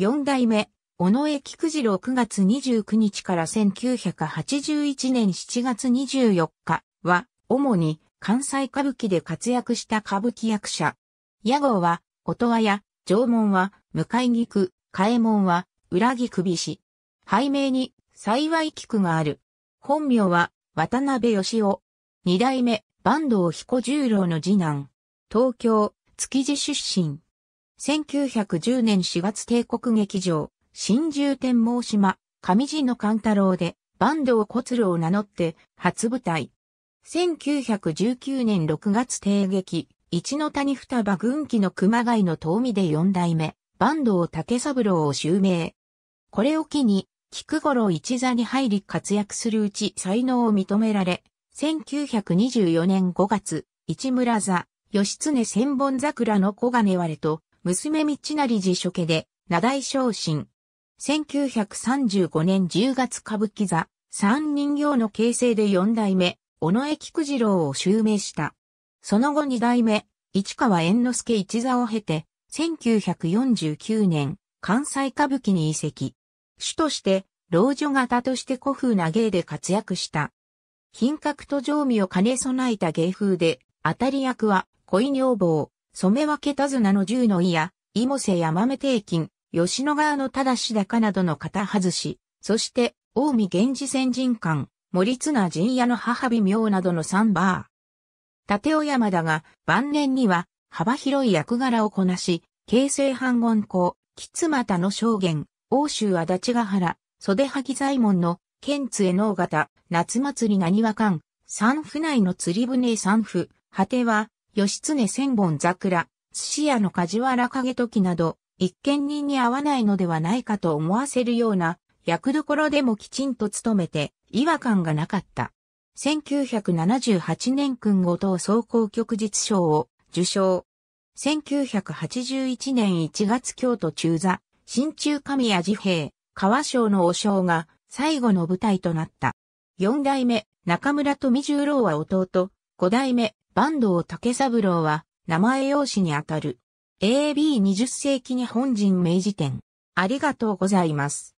四代目、尾上菊次郎9月29日から1981年7月24日は、主に関西歌舞伎で活躍した歌舞伎役者。屋号は、音羽屋、縄文は、向井菊、替門は、裏木首氏。背名に、幸い菊がある。本名は、渡辺義夫。二代目、坂東彦十郎の次男。東京、築地出身。1910年4月帝国劇場、新獣天毛島、上地の勘太郎で、坂東骨郎を名乗って、初舞台。1919年6月帝劇、一の谷双葉軍旗の熊谷の遠見で四代目、坂東竹三郎を襲名。これを機に、菊五郎一座に入り活躍するうち才能を認められ、1924年5月、市村座、吉常千本桜の小金割れと、娘道成寺所家で、名代昇進。1935年10月歌舞伎座、三人形の形成で四代目、尾上菊次郎を襲名した。その後二代目、市川猿之助一座を経て、1949年、関西歌舞伎に移籍。主として、老女型として古風な芸で活躍した。品格と常味を兼ね備えた芸風で、当たり役は、恋女房、染分け手綱の十の矢、や、芋瀬山目定金、吉野川の正し高などの型外し、そして、近江源氏先人館、森綱陣屋の母微妙などの三バー。立尾山だが、晩年には、幅広い役柄をこなし、京成半言校、吉又の証言、欧州足立ヶ原、袖萩左門の、県津江能方、夏祭り何にわ館、三府内の釣り船三府、果ては、義経千本桜、寿司屋の梶原景時など、一見人に合わないのではないかと思わせるような、役どころでもきちんと務めて、違和感がなかった。1978年君後藤総合局実賞を受賞。1981年1月京都中座、新中神谷治兵、川賞のお賞が最後の舞台となった。四代目、中村富十郎は弟、五代目、坂東竹三郎は名前用紙にあたる AB20 世紀日本人明治展。ありがとうございます。